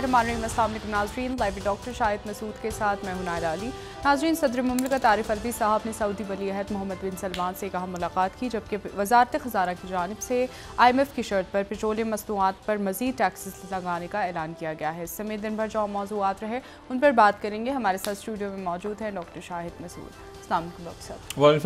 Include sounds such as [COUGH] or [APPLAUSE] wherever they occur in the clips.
नाजरीन live doctor Shahid Masood के साथ मैं हूं अली नाजरीन सदर ममलकत आरिफ अरबी साहब ने सऊदी वली अहद मोहम्मद बिन सलमान से कहा मुलाकात की जबकि वजारत खजाना की जानब से आई एम एफ़ की शर्त पर पेट्रोलियम मसनूआत पर मजीद टैक्सेस लगाने का ऐलान किया गया है इस समय दिन भर जो मौजूद रहे उन पर बात करेंगे हमारे साथ स्टूडियो में मौजूद हैं डॉक्टर शाहिद मसूद डॉक्टर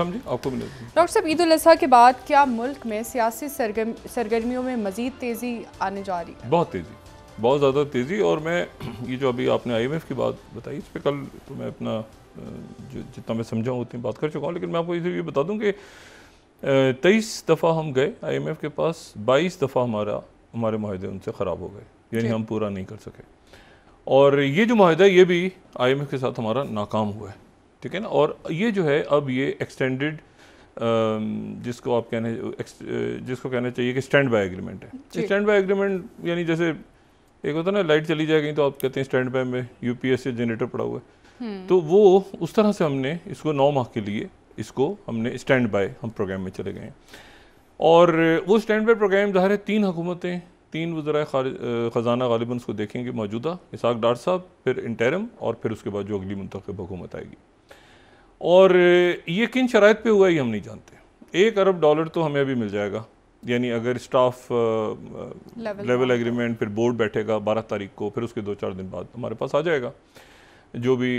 साहब ईद उजी के बाद क्या मुल्क में सियासी सरगर्मियों में मजीद तेज़ी आने जा रही है बहुत तेज़ी बहुत ज़्यादा तेज़ी और मैं [CLEARS THROAT] ये जो अभी आपने आईएमएफ की बात बताई इस पर कल तो मैं अपना जो जितना मैं समझा उतनी बात कर चुका हूँ लेकिन मैं आपको इसे ये बता दूँ कि तेईस दफ़ा हम गए आईएमएफ के पास बाईस दफ़ा हमारा हमारे माहे उनसे ख़राब हो गए यानी हम पूरा नहीं कर सके और ये जो माहा ये भी आई के साथ हमारा नाकाम हुआ है ठीक है ना और ये जो है अब ये एक्सटेंडेड जिसको आप कहने जिसको कहना चाहिए कि स्टैंड बाय एग्रीमेंट है स्टैंड बाय एग्रीमेंट यानी जैसे एक होता है ना लाइट चली जाएगी तो आप कहते हैं स्टैंड बाय में यूपीएस से जनरेटर पड़ा हुआ है हम्म। तो वो उस तरह से हमने इसको नौ माह के लिए इसको हमने स्टैंड बाय हम प्रोग्राम में चले गए हैं और वो स्टैंड बाय प्रोग्राम ज़ाहिर है तीन हुकूमतें तीन वज्रा ख़जाना गालिबा उसको देखेंगे मौजूदा इसाक डार साहब फिर इंटरम और फिर उसके बाद जो अगली मंतखब हुकूमत आएगी और ये किन शराइ पर हुआ ये हम नहीं जानते एक अरब डॉलर तो हमें अभी मिल जाएगा यानी अगर स्टाफ लेवल एग्रीमेंट फिर बोर्ड बैठेगा बारह तारीख को फिर उसके दो चार दिन बाद हमारे पास आ जाएगा जो भी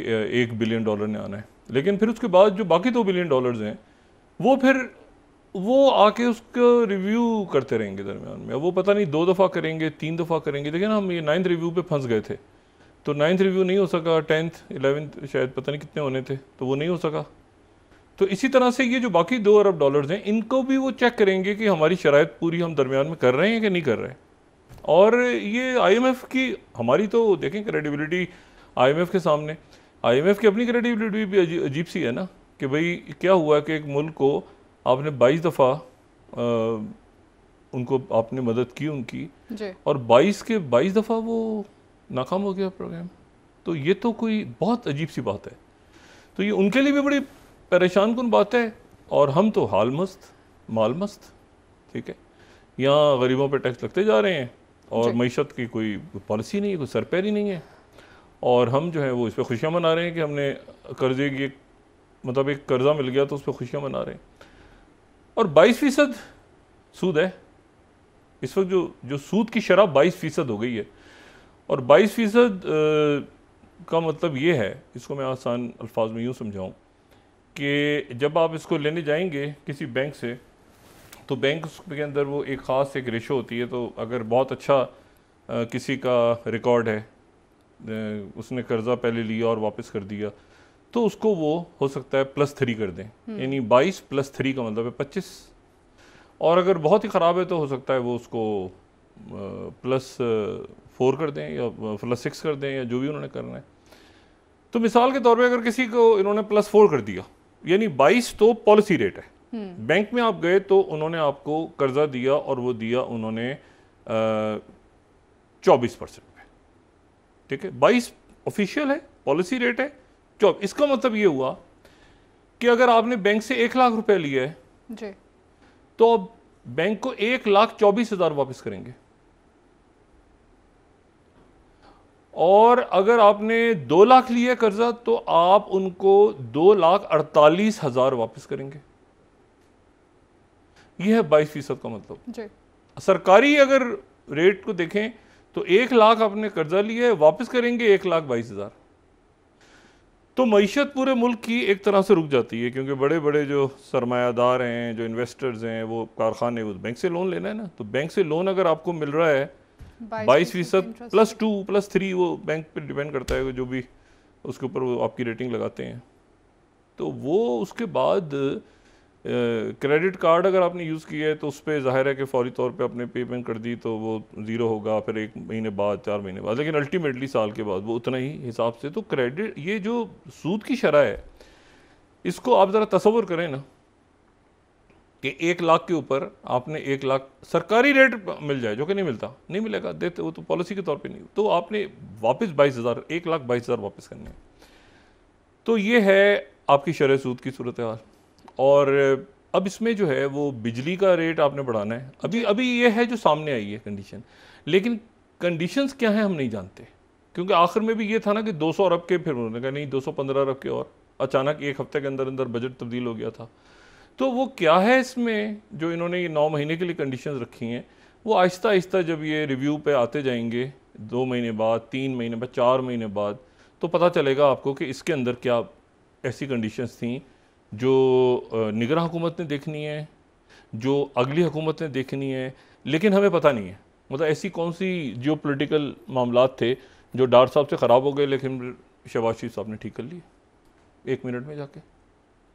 एक बिलियन डॉलर ने आना है लेकिन फिर उसके बाद जो बाकी दो बिलियन डॉलर्स हैं वो फिर वो आके उसका रिव्यू करते रहेंगे दरमियान में वो पता नहीं दो दफ़ा करेंगे तीन दफ़ा करेंगे लेकिन हम ये नाइन्थ रिव्यू पे फंस गए थे तो नाइन्थ रिव्यू नहीं हो सका टेंथ इलेवेंथ शायद पता नहीं कितने होने थे तो वो नहीं हो सका तो इसी तरह से ये जो बाकी दो अरब डॉलर्स हैं इनको भी वो चेक करेंगे कि हमारी शराय पूरी हम दरमियान में कर रहे हैं कि नहीं कर रहे हैं और ये आईएमएफ की हमारी तो देखें क्रेडिबिलिटी आईएमएफ के सामने आईएमएफ की अपनी क्रेडिबिलिटी भी अजीब सी है ना कि भाई क्या हुआ कि एक मुल्क को आपने बाईस दफ़ा उनको आपने मदद की उनकी और बाईस के बाईस दफ़ा वो नाकाम हो गया प्रोग्राम तो ये तो कोई बहुत अजीब सी बात है तो ये उनके लिए भी बड़ी परेशान कन है और हम तो हाल मस्त माल मस्त ठीक है यहाँ गरीबों पर टैक्स लगते जा रहे हैं और मीशत की कोई पॉलिसी नहीं है कोई सरपैरी नहीं है और हम जो है वो इस पर खुशियाँ मना रहे हैं कि हमने कर्जे की मतलब एक कर्जा मिल गया तो उस पर खुशियाँ मना रहे हैं और बाईस फ़ीसद सूद है इस वक्त जो जो सूद की शराब बाईस फ़ीसद हो गई है और बाईस फ़ीसद का मतलब ये है इसको मैं आसान अल्फाज में यूँ समझाऊँ कि जब आप इसको लेने जाएंगे किसी बैंक से तो बैंक के अंदर वो एक ख़ास एक रेशो होती है तो अगर बहुत अच्छा आ, किसी का रिकॉर्ड है आ, उसने कर्ज़ा पहले लिया और वापस कर दिया तो उसको वो हो सकता है प्लस थ्री कर दें हम्म। यानी बाईस प्लस थ्री का मतलब है पच्चीस और अगर बहुत ही ख़राब है तो हो सकता है वो उसको प्लस फोर कर दें या प्लस सिक्स कर दें या जो भी उन्होंने करना है तो मिसाल के तौर पे अगर किसी को इन्होंने प्लस फोर कर दिया यानी 22 तो पॉलिसी रेट है हम्म। बैंक में आप गए तो उन्होंने आपको कर्जा दिया और वो दिया उन्होंने चौबीस परसेंट में ठीक है बाईस ऑफिशियल है पॉलिसी रेट है चौबीस इसका मतलब ये हुआ कि अगर आपने बैंक से एक लाख रुपए लिए है जी तो बैंक को एक लाख चौबीस हजार वापस करेंगे और अगर आपने दो लाख लिया कर्जा तो आप उनको दो लाख अड़तालीस हजार वापस करेंगे यह है बाईस फीसद का मतलब जी। सरकारी अगर रेट को देखें तो एक लाख आपने कर्जा लिया है वापस करेंगे एक लाख बाईस हजार तो मीशत पूरे मुल्क की एक तरह से रुक जाती है क्योंकि बड़े बड़े जो सरमायादार हैं जो इन्वेस्टर्स हैं वो कारखाने वो बैंक से लोन लेना है ना तो बैंक से लोन अगर आपको मिल रहा है बाईस फीसद प्लस टू प्लस थ्री वो बैंक पे डिपेंड करता है जो भी उसके ऊपर वो आपकी रेटिंग लगाते हैं तो वो उसके बाद क्रेडिट कार्ड अगर आपने यूज़ किया है तो उस पर ज़ाहिर है कि फ़ौरी तौर पे आपने पेमेंट कर दी तो वो ज़ीरो होगा फिर एक महीने बाद चार महीने बाद लेकिन अल्टीमेटली साल के बाद वो उतना ही हिसाब से तो क्रेडिट ये जो सूद की शरह है इसको आप ज़रा तस्वर करें ना कि एक लाख के ऊपर आपने एक लाख सरकारी रेट मिल जाए जो कि नहीं मिलता नहीं मिलेगा देते वो तो पॉलिसी के तौर पे नहीं तो आपने वापस बाईस हज़ार एक लाख बाईस हज़ार वापस करने तो ये है आपकी शरह सूद की सूरत हाल और अब इसमें जो है वो बिजली का रेट आपने बढ़ाना है अभी अभी ये है जो सामने आई है कंडीशन लेकिन कंडीशंस क्या हैं हम नहीं जानते क्योंकि आखिर में भी ये था ना कि 200 अरब के फिर उन्होंने कहा नहीं 215 अरब के और अचानक एक हफ्ते के अंदर अंदर बजट तब्दील हो गया था तो वो क्या है इसमें जो इन्होंने ये नौ महीने के लिए कंडीशन रखी हैं वो आहिस्ता आहिस्ता जब ये रिव्यू पे आते जाएंगे दो महीने बाद तीन महीने बाद चार महीने बाद तो पता चलेगा आपको कि इसके अंदर क्या ऐसी कंडीशंस थी जो निगरा हुकूमत ने देखनी है जो अगली हुकूमत ने देखनी है लेकिन हमें पता नहीं है मतलब ऐसी कौन सी जियो पोलिटिकल मामला थे जो डार साहब से ख़राब हो गए लेकिन शबाज शरीफ साहब ने ठीक कर लिए एक मिनट में जाके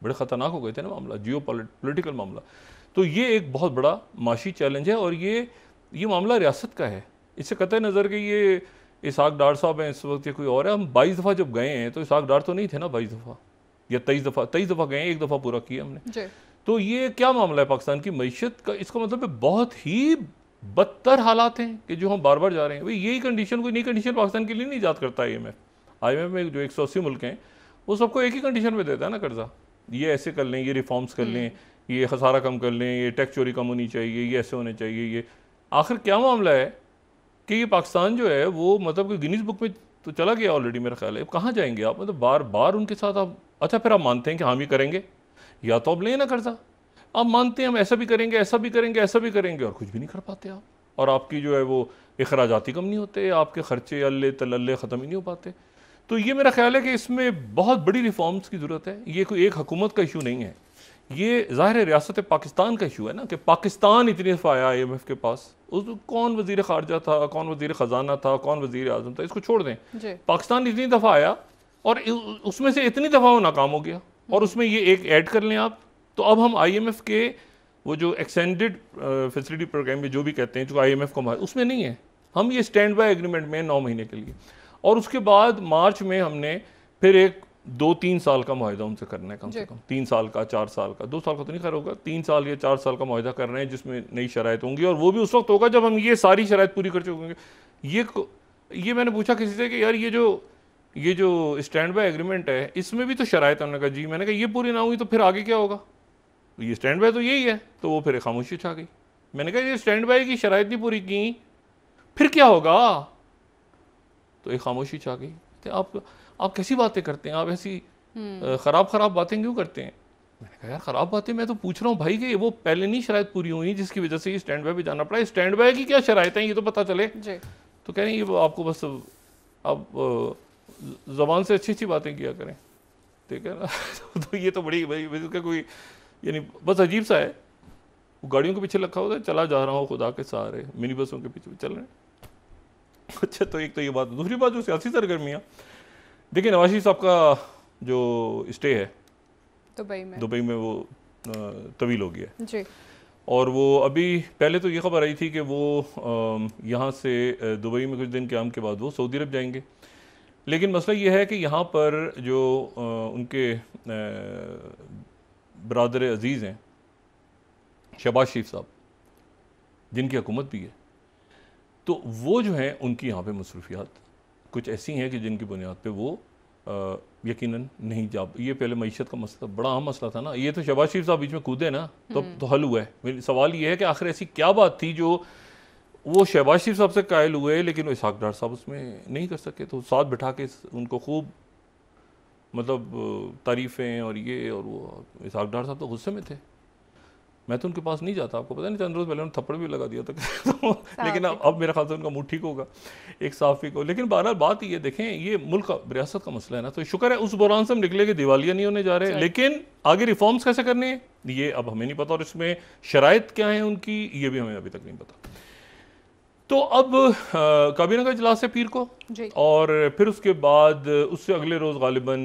बड़े ख़तरनाक हो गए थे ना मामला जियो पोलिटिकल मामला तो ये एक बहुत बड़ा माशी चैलेंज है और ये ये मामला रियासत का है इससे कतः नज़र कि ये इसाक डार साहब हैं इस वक्त ये कोई और है हम बाईस दफ़ा जब गए हैं तो इसाक डार तो नहीं थे ना बाईस दफ़ा या तेईस दफ़ा तेईस दफ़ा गए एक दफ़ा पूरा किया हमने तो ये क्या मामला है पाकिस्तान की मीशत का इसका मतलब बहुत ही बदतर हालात हैं कि जो हम बार बार जा रहे हैं भाई यही कंडीशन कोई नई कंडीशन पाकिस्तान के लिए नहीं ईजाद करता I M F I M F में जो एक सौ अस्सी मुल्क हैं वो सबको एक ही कंडीशन में देता है ना कर्जा ये ऐसे कर लें ये रिफॉर्म्स कर लें हम्म। ये खसारा कम कर लें ये टैक्स चोरी कम होनी चाहिए ये ऐसे होने चाहिए ये आखिर क्या मामला है कि ये पाकिस्तान जो है वो मतलब कि गिनीज बुक में तो चला गया ऑलरेडी मेरा ख्याल है कहाँ जाएंगे आप मतलब बार बार उनके साथ आप अच्छा फिर आप मानते हैं कि हाँ, हम ही करेंगे या तो आप लें ना कर्जा आप मानते हैं हम ऐसा भी करेंगे ऐसा भी करेंगे ऐसा भी करेंगे और कुछ भी नहीं कर पाते आप और आपकी जो है वो अखराजाती कम नहीं होते आपके खर्चे अल्ले तल्ले ख़त्म ही नहीं हो पाते तो ये मेरा ख्याल है कि इसमें बहुत बड़ी रिफॉर्म्स की ज़रूरत है ये कोई एक हकूमत का इशू नहीं है ये ज़ाहिर रियासत पाकिस्तान का इशू है ना कि पाकिस्तान इतनी दफ़ा आया आई एम एफ़ के पास उस कौन वजीर खारजा था कौन वजीर ख़जाना था कौन वजीर अजम था इसको छोड़ दें पाकिस्तान इतनी दफ़ा आया और उसमें से इतनी दफ़ा वो नाकाम हो गया और हम्म। उसमें ये एक ऐड कर लें आप तो अब हम आई एम एफ़ के वो जो एक्सटेंडेड फैसिलिटी प्रोग्राम में जो भी कहते हैं जो आई एम एफ़ को उसमें नहीं है हम ये स्टैंड बाई एग्रीमेंट में नौ महीने के लिए और उसके बाद मार्च में हमने फिर एक दो तीन साल का माहिदा उनसे करना है कम से कम तीन साल का चार साल का दो साल का तो नहीं खैर होगा तीन साल या चार साल का माहिदा कर रहे हैं जिसमें नई शराय होंगी और वो भी उस वक्त होगा जब हम ये सारी शराय पूरी कर चुके होंगे ये ये मैंने पूछा किसी से कि यार ये जो ये जो स्टैंड बाय एग्रीमेंट है इसमें भी तो शराय हमने कहा जी मैंने कहा ये पूरी ना हुई तो फिर आगे क्या होगा ये स्टैंड बाय तो यही है तो वो फिर खामोशी छा गई मैंने कहा ये स्टैंड बाय की शराय नहीं पूरी की फिर क्या होगा तो एक खामोशी छा गई कि आप आप कैसी बातें करते हैं आप ऐसी हम्म। ख़राब ख़राब बातें क्यों करते हैं मैंने कहा यार ख़राब बातें मैं तो पूछ रहा हूँ भाई कि वो पहले नहीं शराय पूरी हुई जिसकी वजह से ये स्टैंड बाय भी जाना पड़ा स्टैंड बाय की क्या शरात है ये तो पता चले तो कह रहे हैं ये आपको बस आप जबान से अच्छी अच्छी बातें किया करें ठीक है ना [LAUGHS] तो ये तो बड़ी भाई इसका कोई यानी बस अजीब सा है गाड़ियों के पीछे रखा होता है चला जा रहा हूँ खुदा के सहारे मिनी बसों के पीछे चल रहे हैं अच्छा तो एक तो ये बात दूसरी बात जो सियासी सरगर्मियाँ देखिए नवाशी साहब का जो स्टे है दुबई में दुबई में वो तवील हो गया जी और वो अभी पहले तो ये खबर आई थी कि वो यहाँ से दुबई में कुछ दिन क्याम के बाद वो सऊदी अरब जाएंगे लेकिन मसला ये है कि यहाँ पर जो उनके बरदर अजीज़ हैं शहबाज शरीफ साहब जिनकी हुकूमत भी है तो वो जो है उनकी यहाँ पे मसरूफियात कुछ ऐसी हैं कि जिनकी बुनियाद पे वो यकीनन नहीं जा ये पहले मीशत का मसला बड़ा अहम मसला था ना ये तो शबाज शरीफ साहब बीच में कूदे ना तो हम्म। तो हल हुआ है सवाल ये है कि आखिर ऐसी क्या बात थी जो वो शहबाज शरीफ साहब से कायल हुए लेकिन इसहाक डार साहब उसमें नहीं कर सके तो साथ बिठा के उनको खूब मतलब तारीफ़ें और ये और वो इसहाक डार साहब तो गुस्से में थे मैं तो उनके पास नहीं जाता आपको पता नहीं चंद रोज पहले उन्होंने थप्पड़ भी लगा दिया था [LAUGHS] तो लेकिन अब अब मेरा ख्याल से उनका मुँह ठीक होगा एक साफ़ी को लेकिन बहरहाल बात ये देखें ये मुल्क का रियासत का मसला है ना तो शुक्र है उस बुरान से हम निकले कि दिवालिया नहीं होने जा रहे लेकिन आगे रिफॉर्म्स कैसे करने हैं ये अब हमें नहीं पता और इसमें शराइ क्या है उनकी ये भी हमें अभी तक नहीं पता तो अब काबीना का इजलास है पीर को और फिर उसके बाद उससे अगले रोज गालिबा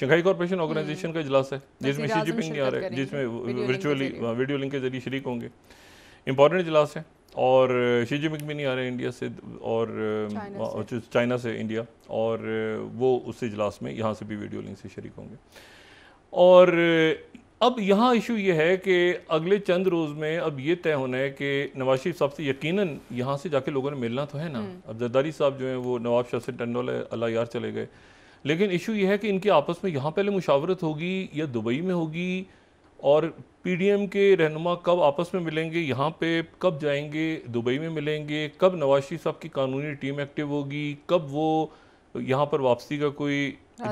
शंघाई कॉरपोरेशन ऑर्गेनाइजेशन हम्म। का इजलास है जिसमें शी जिनपिंग नहीं आ रहे जिसमें वर्चुअली हाँ, वीडियो लिंक के जरिए शरीक होंगे इंपॉर्टेंट इजलास है और शी जिनपिंग भी नहीं आ रहे इंडिया से और चाइना से इंडिया और वो उस इजलास में यहाँ से भी वीडियो लिंक से शरीक होंगे और अब यहाँ इशू ये है कि अगले चंद रोज़ में अब ये तय होना है कि नवाज शरीफ साहब से यकीनन यहाँ से जाके लोगों ने मिलना तो है ना हम्म। अब जरदारी साहब जो हैं वो नवाब शासिर टंडोल अल्लाह यार चले गए लेकिन इशू ये है कि इनके आपस में यहाँ पहले मुशावरत होगी या दुबई में होगी और पी डी एम के रहनुमा कब आपस में मिलेंगे यहाँ पे कब जाएंगे दुबई में मिलेंगे कब नवाज शरीफ साहब की कानूनी टीम एक्टिव होगी कब वो यहाँ पर वापसी का कोई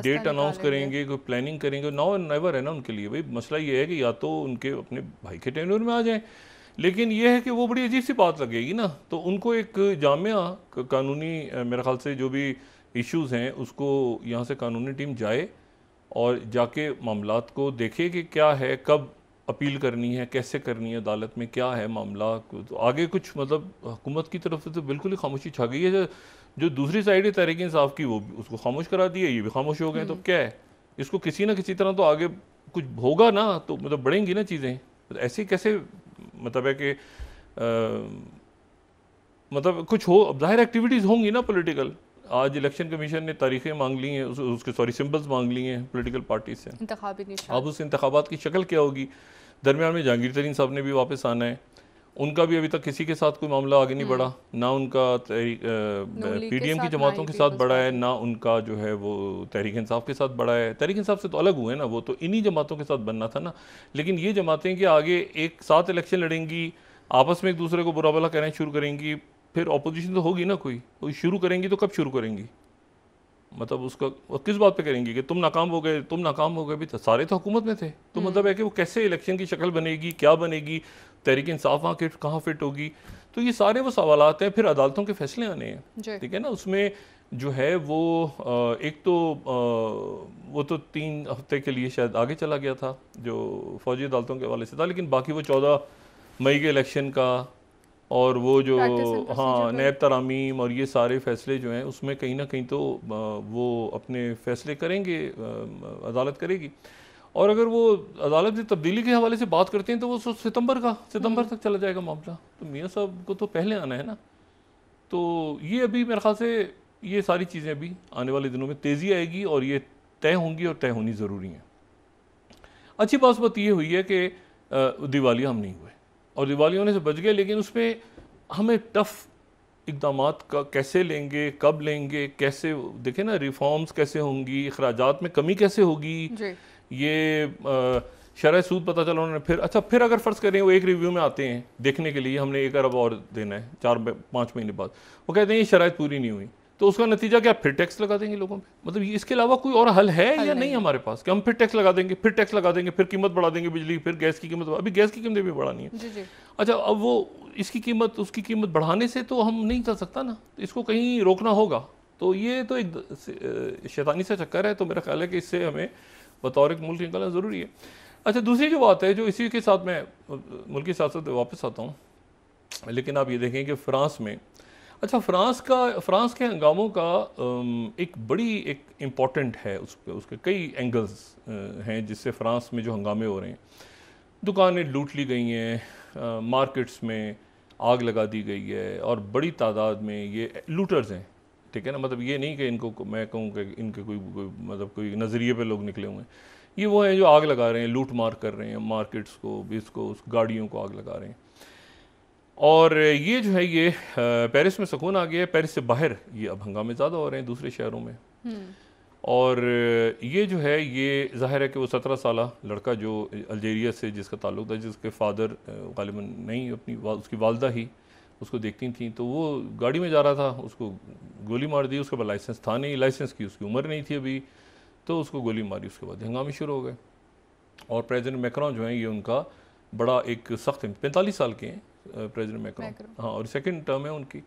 डेट अनाउंस करेंगे कोई प्लानिंग करेंगे नाउ एंड नेवर है ना उनके लिए भाई मसला ये है कि या तो उनके अपने भाई के टेंडर में आ जाएं लेकिन यह है कि वो बड़ी अजीब सी बात लगेगी ना तो उनको एक जामिया कानूनी मेरे ख्याल से जो भी इश्यूज़ हैं उसको यहाँ से कानूनी टीम जाए और जाके मामला को देखे कि क्या है कब अपील करनी है कैसे करनी है अदालत में क्या है मामला तो आगे कुछ मतलब हुकूमत की तरफ से तो बिल्कुल ही खामोशी छा गई है जो दूसरी साइड है तहरीक इंसाफ की वो उसको खामोश करा है ये भी खामोश हो गए तो हम्म। क्या है इसको किसी ना किसी तरह तो आगे कुछ होगा ना तो मतलब बढ़ेंगी ना चीज़ें तो ऐसे कैसे मतलब है कि मतलब कुछ हो जाहिर एक्टिविटीज़ होंगी ना पॉलिटिकल आज इलेक्शन कमीशन ने तारीखें मांग ली हैं उस, उसके सॉरी सिंबल्स मांग ली हैं पोलिटिकल पार्टी से अब उस इंतबात की शक्ल क्या होगी दरमियान में जहांगीर तरीन साहब ने भी वापस आना है उनका भी अभी तक किसी के साथ कोई मामला आगे नहीं हम्म। बढ़ा ना उनका पीडीएम की जमातों के साथ बढ़ा है ना उनका जो है वो तहरीक इंसाफ के साथ बढ़ा है तहरीक इंसाफ से तो अलग हुए ना वो तो इन्हीं जमातों के साथ बनना था ना लेकिन ये जमातें कि आगे एक साथ इलेक्शन लड़ेंगी आपस में एक दूसरे को बुरा भला कहना शुरू करेंगी फिर अपोजिशन तो होगी ना कोई कोई शुरू करेंगी तो कब शुरू करेंगी मतलब उसका किस बात पे करेंगी कि तुम नाकाम हो गए तुम नाकाम हो गए भी तो सारे तो हुकूमत में थे तो हम्म। मतलब है कि वो कैसे इलेक्शन की शक्ल बनेगी क्या बनेगी तहरीक इंसाफ वहाँ के कहाँ फिट होगी तो ये सारे वो सवाल हैं फिर अदालतों के फैसले आने हैं ठीक है ना उसमें जो है वो एक तो वो तो तीन हफ्ते के लिए शायद आगे चला गया था जो फौजी अदालतों के हवाले से था लेकिन बाकी वो चौदह मई के इलेक्शन का और वो जो हाँ नैब तरामीम और ये सारे फैसले जो हैं उसमें कहीं ना कहीं तो वो अपने फैसले करेंगे अदालत करेगी और अगर वो अदालत ने तब्दीली के हवाले से बात करते हैं तो वो सितंबर का सितंबर हम्म। तक चला जाएगा मामला तो मियाँ साहब को तो पहले आना है ना तो ये अभी मेरे ख्याल से ये सारी चीज़ें अभी आने वाले दिनों में तेज़ी आएगी और ये तय होंगी और तय होनी ज़रूरी हैं अच्छी बात बात ये हुई है कि दिवालिया हम नहीं हुए और दिवाली होने से बच गए लेकिन उस पर हमें टफ़ इकदाम का कैसे लेंगे कब लेंगे कैसे देखें ना रिफॉर्म्स कैसे होंगी अखराज में कमी कैसे होगी ये शरह सूद पता चला उन्होंने फिर अच्छा फिर अगर फ़र्ज़ करें वो एक रिव्यू में आते हैं देखने के लिए हमने एक अरब और देना है चार पाँच महीने बाद वो कहते हैं ये शराय पूरी नहीं हुई तो उसका नतीजा क्या फिर टैक्स लगा देंगे लोगों पे मतलब इसके अलावा कोई और हल है हल या नहीं, हमारे पास कि हम फिर टैक्स लगा देंगे फिर टैक्स लगा देंगे फिर कीमत बढ़ा देंगे बिजली फिर गैस की कीमत अभी गैस की कीमतें भी बढ़ानी है जी जी। अच्छा अब वो इसकी कीमत उसकी कीमत बढ़ाने से तो हम नहीं चल सकता ना तो इसको कहीं रोकना होगा तो ये तो एक शैतानी सा चक्कर है तो मेरा ख्याल है कि इससे हमें बतौर एक मुल्क निकलना ज़रूरी है अच्छा दूसरी जो बात है जो इसी के साथ मैं मुल्की सियासत वापस आता हूँ लेकिन आप ये देखें कि फ़्रांस में अच्छा फ्रांस का फ्रांस के हंगामों का एक बड़ी एक इम्पॉर्टेंट है उस पर उसके कई एंगल्स हैं जिससे फ्रांस में जो हंगामे हो रहे हैं दुकानें लूट ली गई हैं मार्केट्स में आग लगा दी गई है और बड़ी तादाद में ये लूटर्स हैं ठीक है ना मतलब ये नहीं कि इनको मैं कहूँ कि इनके कोई, कोई मतलब कोई नज़रिए पे लोग निकले हुए हैं ये वो हैं जो आग लगा रहे हैं लूट मार कर रहे हैं मार्केट्स को इसको उस गाड़ियों को आग लगा रहे हैं और ये जो है ये पेरिस में सुकून आ गया है पेरिस से बाहर ये अब हंगामे ज़्यादा हो रहे हैं दूसरे शहरों में हम्म। और ये जो है ये जाहिर है कि वो सत्रह साल लड़का जो अल्जीरिया से जिसका ताल्लुक था जिसके फादर गालिबा नहीं अपनी वा, उसकी वालदा ही उसको देखती थी तो वो गाड़ी में जा रहा था उसको गोली मार दी उसके बाद लाइसेंस था नहीं लाइसेंस की उसकी उम्र नहीं थी अभी तो उसको गोली मारी उसके बाद हंगामे शुरू हो गए और प्रेजिडेंट मैक्रॉन जो हैं ये उनका बड़ा एक सख्त पैंतालीस साल के हैं प्रेजिडेंट मैक्रॉन हाँ और सेकेंड टर्म है उनकी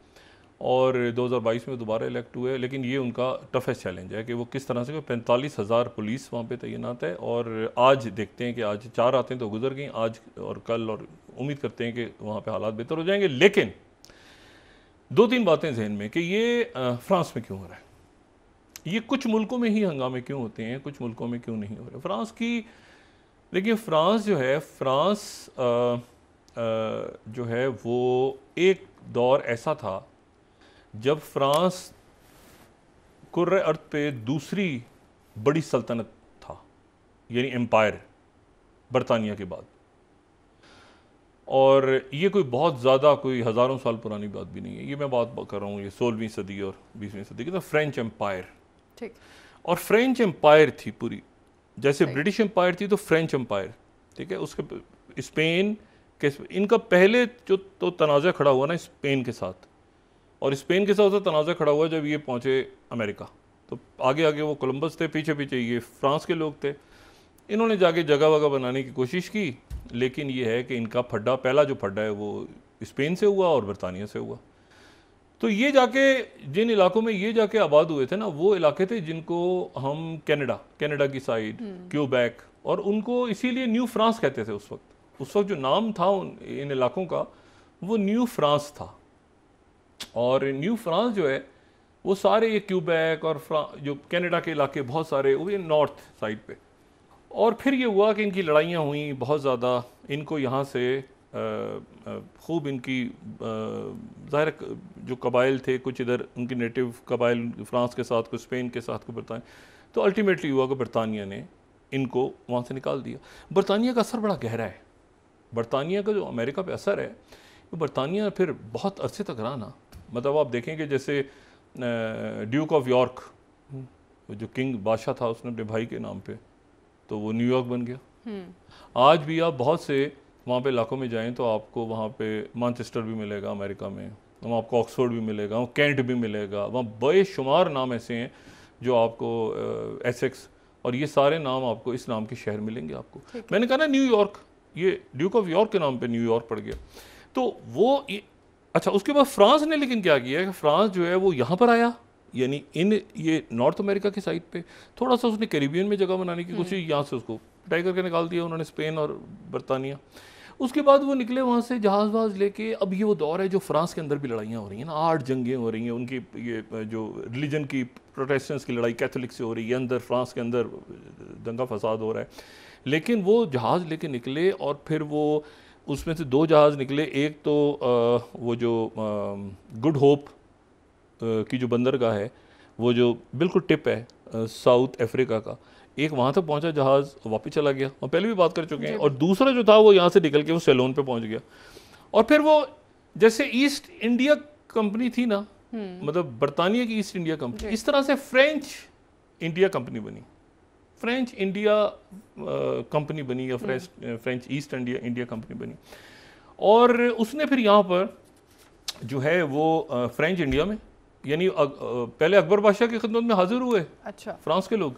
और 2022 में दोबारा इलेक्ट हुए लेकिन ये उनका टफेस्ट चैलेंज है कि वो किस तरह से पैंतालीस हज़ार पुलिस वहाँ पे तैनात है और आज देखते हैं कि आज चार आते हैं तो गुजर गई आज और कल और उम्मीद करते हैं कि वहाँ पे हालात बेहतर हो जाएंगे लेकिन दो तीन बातें जहन में कि ये फ्रांस में क्यों हो रहा है ये कुछ मुल्कों में ही हंगामे क्यों होते हैं कुछ मुल्कों में क्यों नहीं हो रहे फ्रांस की देखिए फ्रांस जो है फ्रांस आ, आ, जो है वो एक दौर ऐसा था जब फ्रांस कुर्र अर्थ पे दूसरी बड़ी सल्तनत था यानी एम्पायर बरतानिया के बाद और ये कोई बहुत ज़्यादा कोई हज़ारों साल पुरानी बात भी नहीं है ये मैं बात कर रहा हूँ ये सोलहवीं सदी और बीसवीं सदी की तो फ्रेंच एम्पायर ठीक और फ्रेंच एम्पायर थी पूरी जैसे ब्रिटिश एम्पायर थी तो फ्रेंच एम्पायर ठीक है उसके स्पेन के इनका पहले जो तो तनाज़ा खड़ा हुआ ना स्पेन के साथ और स्पेन के साथ तनाज़ा खड़ा हुआ जब ये पहुँचे अमेरिका तो आगे आगे वो कोलंबस थे पीछे पीछे ये फ्रांस के लोग थे इन्होंने जाके जगह वगह बनाने की कोशिश की लेकिन ये है कि इनका फड्डा पहला जो फड्डा है वो स्पेन से हुआ और बरतानिया से हुआ तो ये जाके जिन इलाकों में ये जाके आबाद हुए थे ना वो इलाके थे जिनको हम कनाडा कनाडा की साइड हम्म। क्यूबैक और उनको इसीलिए न्यू फ्रांस कहते थे उस वक्त उस वक्त जो नाम था उन इन इलाकों का वो न्यू फ्रांस था और न्यू फ्रांस जो है वो सारे ये क्यूबैक और जो कनाडा के इलाके बहुत सारे वो ये नॉर्थ साइड पे और फिर ये हुआ कि इनकी लड़ाइयाँ हुई बहुत ज़्यादा इनको यहाँ से खूब इनकी ज़ाहिर जो कबाइल थे कुछ इधर उनके नेटिव कबाइल फ्रांस के साथ कुछ स्पेन के साथ कुछ बरतान तो अल्टीमेटली हुआ कि बरतानिया ने इनको वहाँ से निकाल दिया बरतानिया का असर बड़ा गहरा है बरतानिया का जो अमेरिका पे असर है तो बरतानिया फिर बहुत अरसे तक रहा ना मतलब आप देखेंगे जैसे ड्यूक ऑफ यॉर्क जो किंग बादशाह था उसने अपने भाई के नाम पर तो वो न्यूयॉर्क बन गया हम्म। आज भी आप बहुत से वहाँ पे इलाकों में जाएं तो आपको वहाँ पे मानचेस्टर भी मिलेगा अमेरिका में वहाँ आपको ऑक्सफोर्ड भी मिलेगा वहाँ कैंट भी मिलेगा वहाँ बेशुमार नाम ऐसे हैं जो आपको एसेक्स और ये सारे नाम आपको इस नाम के शहर मिलेंगे आपको मैंने कहा ना न्यूयॉर्क ये ड्यूक ऑफ यॉर्क के नाम पे न्यूयॉर्क पड़ गया तो वो अच्छा उसके बाद फ्रांस ने लेकिन क्या किया कि फ्रांस जो है वो यहाँ पर आया यानी इन ये नॉर्थ अमेरिका की साइड पे थोड़ा सा उसने करीबियन में जगह बनाने की हम्म। कोशिश यहाँ से उसको टाई करके निकाल दिया उन्होंने स्पेन और बरतानिया उसके बाद वो निकले वहाँ से जहाज वहाज लेके अब ये वो दौर है जो फ्रांस के अंदर भी लड़ाइयाँ हो रही हैं ना आठ जंगें हो रही हैं उनकी ये जो रिलीजन की प्रोटेस्टेंट्स की लड़ाई कैथोलिक से हो रही है अंदर फ्रांस के अंदर दंगा फसाद हो रहा है लेकिन वो जहाज़ लेके निकले और फिर वो उसमें से दो जहाज़ निकले एक तो आ, वो जो गुड होप की जो बंदरगाह है वो जो बिल्कुल टिप है साउथ अफ्रीका का एक वहाँ तक पहुँचा जहाज़ वापस चला गया और पहले भी बात कर चुके हैं और दूसरा जो था वो यहाँ से निकल के वो सैलून पे पहुँच गया और फिर वो जैसे ईस्ट इंडिया कंपनी थी ना हम्म। मतलब बरतानिया की ईस्ट इंडिया कंपनी इस तरह से फ्रेंच इंडिया कंपनी बनी फ्रेंच इंडिया कंपनी बनी या फ्रेंच हम्म। French East India India company बनी और उसने फिर यहाँ पर जो है वो फ्रेंच इंडिया में यानी पहले अकबर बादशाह की खिदमत में हाजिर हुए अच्छा फ्रांस के लोग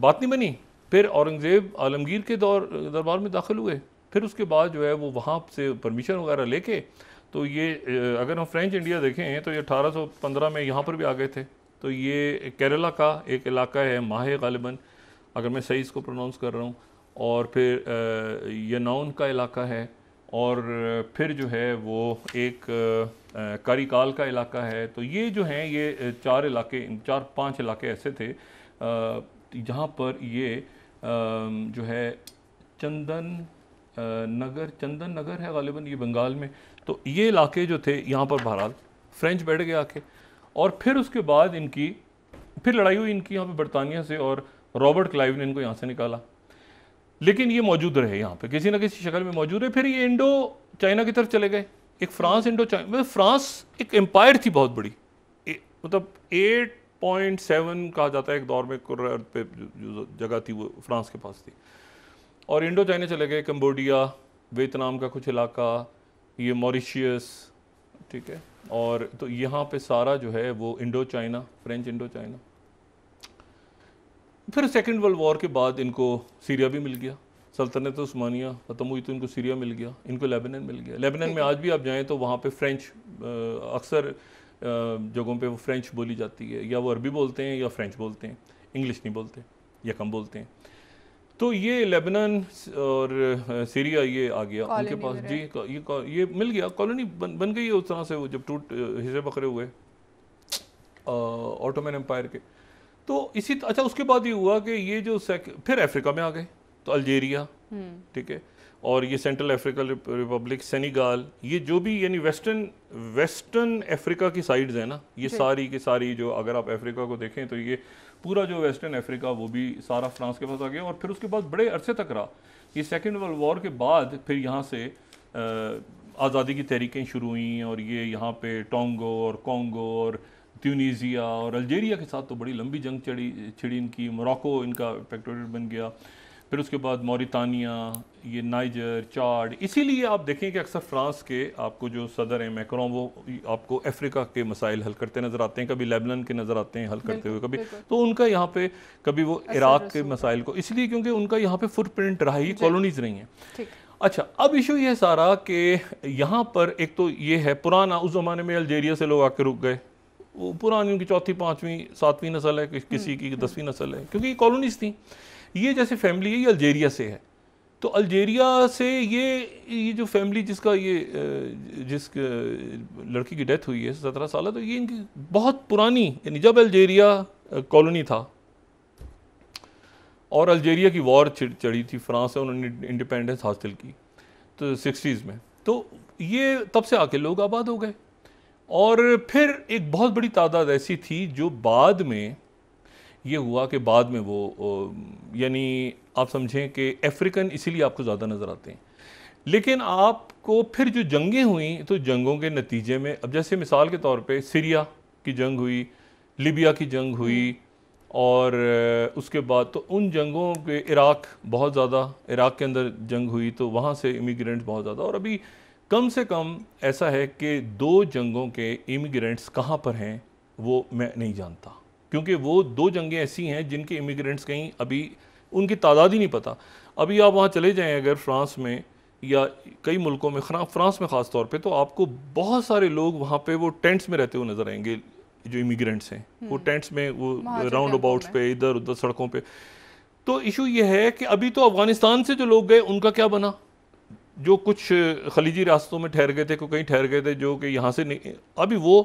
बात नहीं बनी फिर औरंगज़ेब आलमगीर के दौर दरबार में दाखिल हुए फिर उसके बाद जो है वो वहाँ से परमिशन वगैरह लेके तो ये अगर हम फ्रेंच इंडिया देखें तो ये 1815 में यहाँ पर भी आ गए थे तो ये केरला का एक इलाका है माह गालिबा अगर मैं सही इसको प्रोनाउंस कर रहा हूँ और फिर यनाउन का इलाका है और फिर जो है वो एक कारीकाल का इलाका है तो ये जो हैं ये चार इलाके चार पांच इलाके ऐसे थे जहाँ पर ये जो है चंदन नगर चंदन नगर है गालिबा ये बंगाल में तो ये इलाके जो थे यहाँ पर बहरहाल फ्रेंच बैठ गए आके और फिर उसके बाद इनकी फिर लड़ाई हुई इनकी यहाँ पर बरतानिया से और रॉबर्ट क्लाइव ने इनको यहाँ से निकाला लेकिन ये मौजूद रहे यहाँ पे किसी ना किसी शक्ल में मौजूद है फिर ये इंडो चाइना की तरफ चले गए एक फ्रांस इंडो चाइना मतलब फ्रांस एक एम्पायर थी बहुत बड़ी मतलब एट पॉइंट सेवन कहा जाता है एक दौर में पे जो जगह थी वो फ्रांस के पास थी और इंडो चाइना चले गए कम्बोडिया वियतनाम का कुछ इलाका ये मॉरिशियस ठीक है और तो यहाँ पे सारा जो है वो Indochina French Indochina फिर सेकेंड वर्ल्ड वॉर के बाद इनको सीरिया भी मिल गया सल्तनत तो स्मानिया ख़त्म हुई तो इनको सीरिया मिल गया इनको लेबनान मिल गया लेबनान में आज भी आप जाएँ तो वहाँ पर फ्रेंच अक्सर जगहों पर वो फ्रेंच बोली जाती है या वो अरबी बोलते हैं या फ्रेंच बोलते हैं इंग्लिश नहीं बोलते या कम बोलते हैं तो ये लेबनान और सीरिया ये आ गया उनके पास जी ये ये मिल गया कॉलोनी बन बन गई है उस तरह से वो जब टूट हिस्से बकरे हुए ऑटोमैन एम्पायर के तो इसी अच्छा उसके बाद ये हुआ कि ये जो फिर अफ्रीका में आ गए तो अल्जीरिया हम्म। ठीक है और ये सेंट्रल अफ्रीका रिपब्लिक सैनीगाल ये जो भी यानी वेस्टर्न वेस्टर्न अफ्रीका की साइड्स हैं ना ये सारी की सारी जो अगर आप अफ्रीका को देखें तो ये पूरा जो वेस्टर्न अफ्रीका वो भी सारा फ्रांस के पास आ गया और फिर उसके बाद बड़े अरसे तक रहा ये सेकेंड वर्ल्ड वॉर के बाद फिर यहाँ से आज़ादी की तहरीकें शुरू हुई और ये यहाँ पे टोंगो और कॉन्गो और ट्यूनीजिया और अल्जेरिया के साथ तो बड़ी लंबी जंग चढ़ी छिड़ी इनकी मोरक्को इनका फैक्टोरेट बन गया फिर उसके बाद मोरितानिया ये नाइजर चार्ड इसीलिए आप देखें कि अक्सर फ्रांस के आपको जो सदर हैं मैक्रों वो आपको अफ्रीका के मसाइल हल करते नज़र आते हैं कभी लेबनन के नज़र आते हैं हल करते हुए कभी तो उनका यहाँ पे कभी वो इराक के मसाइल को इसलिए क्योंकि उनका यहाँ पे फुटप्रिंट रहा ही कॉलोनीज रही हैं अच्छा अब इशू ये सारा कि यहाँ पर एक तो ये है पुराना उस ज़माने में अल्जेरिया से लोग आके रुक गए वो पुरानी उनकी चौथी पाँचवीं सातवीं नस्ल है किसी हम्म, की हम्म। दसवीं नस्ल है क्योंकि कॉलोनीज थी ये जैसे फैमिली है ये अल्जेरिया से है तो अल्जेरिया से ये ये जो फैमिली जिसका ये जिस लड़की की डेथ हुई है सत्रह साल तो ये इनकी बहुत पुरानी यानी जब अल्जेरिया कॉलोनी था और अल्जेरिया की वॉर चढ़ी थी फ्रांस से उन्होंने इंडिपेंडेंस हासिल की तो सिक्सटीज़ में तो ये तब से आके लोग आबाद हो गए और फिर एक बहुत बड़ी तादाद ऐसी थी जो बाद में ये हुआ कि बाद में वो यानी आप समझें कि अफ्रीकन इसीलिए आपको ज़्यादा नज़र आते हैं लेकिन आपको फिर जो जंगें हुई तो जंगों के नतीजे में अब जैसे मिसाल के तौर पे सीरिया की जंग हुई लिबिया की जंग हुई हम्म। और उसके बाद तो उन जंगों के इराक बहुत ज़्यादा इराक के अंदर जंग हुई तो वहाँ से इमिग्रेंट्स बहुत ज़्यादा और अभी कम से कम ऐसा है कि दो जंगों के इमिग्रेंट्स कहाँ पर हैं वो मैं नहीं जानता क्योंकि वो दो जंगें ऐसी हैं जिनके इमिग्रेंट्स कहीं अभी उनकी तादाद ही नहीं पता अभी आप वहाँ चले जाएँ अगर फ्रांस में या कई मुल्कों में फ्रांस में ख़ास तौर पे तो आपको बहुत सारे लोग वहाँ पे वो टेंट्स में रहते हुए नज़र आएंगे जो इमिग्रेंट्स हैं वो टेंट्स हम्म। में वो राउंड अबाउट्स पे इधर उधर सड़कों पे तो इशू ये है कि अभी तो अफ़गानिस्तान से जो लोग गए उनका क्या बना जो कुछ खलीजी रास्तों में ठहर गए थे कोई कहीं ठहर गए थे जो कि यहाँ से नहीं अभी वो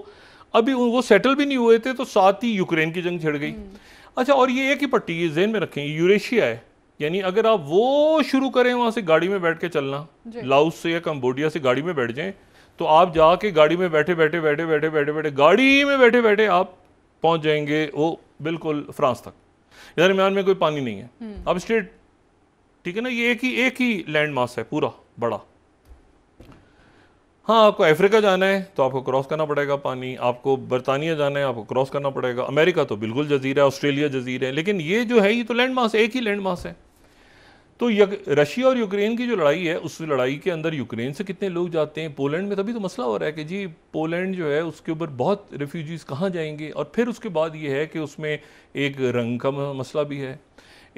अभी वो सेटल भी नहीं हुए थे तो साथ ही यूक्रेन की जंग छिड़ गई हम्म। अच्छा और ये एक ही पट्टी ये जेन में रखें यूरेशिया है यानी अगर आप वो शुरू करें वहाँ से गाड़ी में बैठ के चलना लाउस से या कम्बोडिया से गाड़ी में बैठ जाए तो आप जाके गाड़ी में बैठे बैठे बैठे बैठे बैठे बैठे गाड़ी में बैठे बैठे आप पहुँच जाएंगे वो बिल्कुल फ्रांस तक दरमियान में कोई पानी नहीं है हम्म। अब स्ट्रेट ठीक है ना ये एक ही एक ही लैंड मास है पूरा बड़ा हाँ आपको अफ्रीका जाना है तो आपको क्रॉस करना पड़ेगा पानी आपको बरतानिया जाना है आपको क्रॉस करना पड़ेगा अमेरिका तो बिल्कुल जजीरा है ऑस्ट्रेलिया जजीरा है लेकिन ये जो है ये तो लैंड मास एक ही लैंड मास है तो रशिया और यूक्रेन की जो लड़ाई है उस लड़ाई के अंदर यूक्रेन से कितने लोग जाते हैं पोलैंड में तभी तो मसला हो रहा है कि जी पोलैंड जो है उसके ऊपर बहुत रेफ्यूजीज़ कहाँ जाएंगे और फिर उसके बाद ये है कि उसमें एक रंग का मसला भी है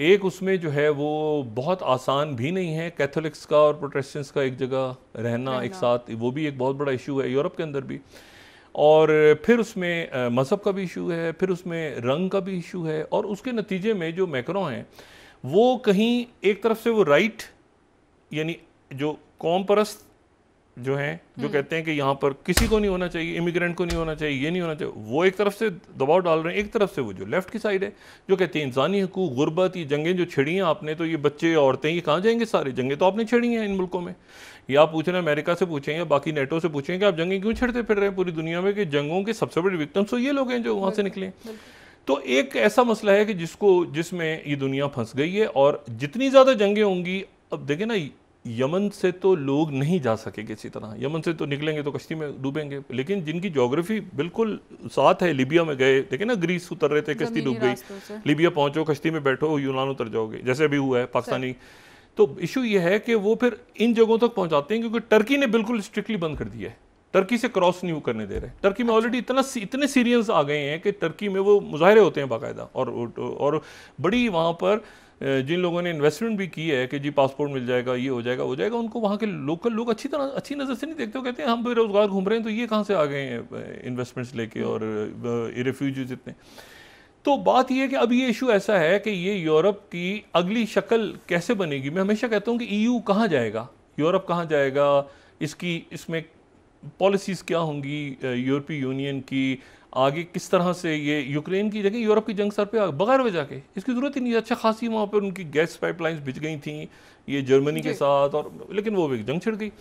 एक उसमें जो है वो बहुत आसान भी नहीं है कैथोलिक्स का और प्रोटेस्टेंट्स का एक जगह रहना एक साथ वो भी एक बहुत बड़ा इशू है यूरोप के अंदर भी और फिर उसमें मज़हब का भी इशू है फिर उसमें रंग का भी इशू है और उसके नतीजे में जो मैक्रो हैं वो कहीं एक तरफ से वो राइट यानी जो कॉम परस्त जो हैं जो हम्म। कहते हैं कि यहाँ पर किसी को नहीं होना चाहिए इमिग्रेंट को नहीं होना चाहिए ये नहीं होना चाहिए वो एक तरफ से दबाव डाल रहे हैं एक तरफ से वो जो लेफ्ट की साइड है जो कहते हैं इंसानी हकूक गुर्बत ये जंगें जो छिड़ी हैं आपने तो ये बच्चे औरतें ये कहाँ जाएंगे सारे जंगें तो आपने छिड़ी हैं इन मुल्कों में या आप पूछ रहे हैं अमेरिका से पूछें या बाकी नेटो से पूछें कि आप जंगें क्यों छिड़ते फिर रहे हैं पूरी दुनिया में कि जंगों के सबसे बड़े विक्टम्स तो ये लोग हैं जो वहाँ से निकले तो एक ऐसा मसला है कि जिसको जिसमें ये दुनिया फंस गई है और जितनी ज़्यादा जंगें होंगी अब देखें ना यमन से तो लोग नहीं जा सके किसी तरह यमन से तो निकलेंगे तो कश्ती में डूबेंगे लेकिन जिनकी जोग्राफी बिल्कुल साथ है लिबिया में गए देखे ना ग्रीस उतर रहे थे कश्ती डूब गई लिबिया पहुंचो कश्ती में बैठो यूनान उतर जाओगे जैसे अभी हुआ है पाकिस्तानी तो इशू यह है कि वो फिर इन जगहों तक पहुंचाते हैं क्योंकि टर्की ने बिल्कुल स्ट्रिक्टली बंद कर दिया है टर्की से क्रॉस नहीं करने दे रहे टर्की में ऑलरेडी अच्छा। इतना इतने सीरियंस आ गए हैं कि टर्की में वो मुजाहरे होते हैं बाकायदा और और बड़ी वहाँ पर जिन लोगों ने इन्वेस्टमेंट भी की है कि जी पासपोर्ट मिल जाएगा ये हो जाएगा हो जाएगा उनको वहाँ के लोकल लोग अच्छी तरह अच्छी नज़र से नहीं देखते हो कहते हैं हम तो बेरोज़गार घूम रहे हैं तो ये कहाँ से आ गए हैं इन्वेस्टमेंट्स लेके हम्म। और रेफ्यूजीज इतने तो बात यह है कि अब ये इशू ऐसा है कि ये यूरोप की अगली शक्ल कैसे बनेगी मैं हमेशा कहता हूँ कि ई e कहाँ जाएगा यूरोप कहाँ जाएगा इसकी इसमें पॉलिसीज़ क्या होंगी यूरोपीय यूनियन की आगे किस तरह से ये यूक्रेन की जगह यूरोप की जंग सर पे बगैर वजह के इसकी ज़रूरत ही नहीं अच्छा खासी वहाँ पर उनकी गैस पाइपलाइंस बिछ गई थी ये जर्मनी के साथ और लेकिन वो भी जंग छिड़ गई